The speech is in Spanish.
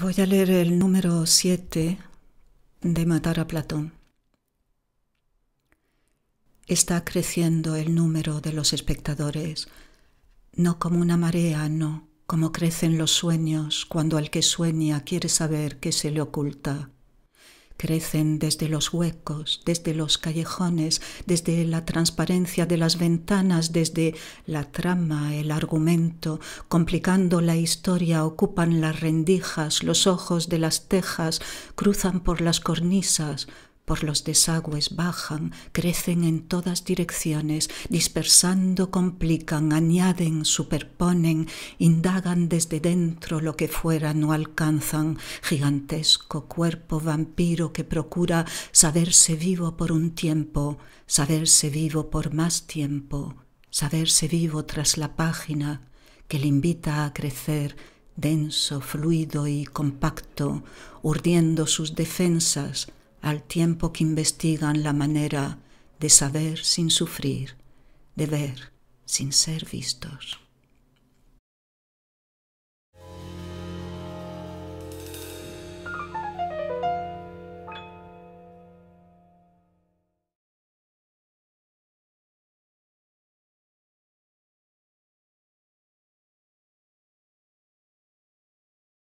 Voy a leer el número 7 de Matar a Platón. Está creciendo el número de los espectadores, no como una marea, no, como crecen los sueños cuando al que sueña quiere saber qué se le oculta Crecen desde los huecos, desde los callejones, desde la transparencia de las ventanas, desde la trama, el argumento, complicando la historia, ocupan las rendijas, los ojos de las tejas, cruzan por las cornisas, por los desagües bajan, crecen en todas direcciones, dispersando, complican, añaden, superponen, indagan desde dentro lo que fuera no alcanzan, gigantesco cuerpo vampiro que procura saberse vivo por un tiempo, saberse vivo por más tiempo, saberse vivo tras la página que le invita a crecer denso, fluido y compacto, urdiendo sus defensas, al tiempo que investigan la manera de saber sin sufrir, de ver sin ser vistos.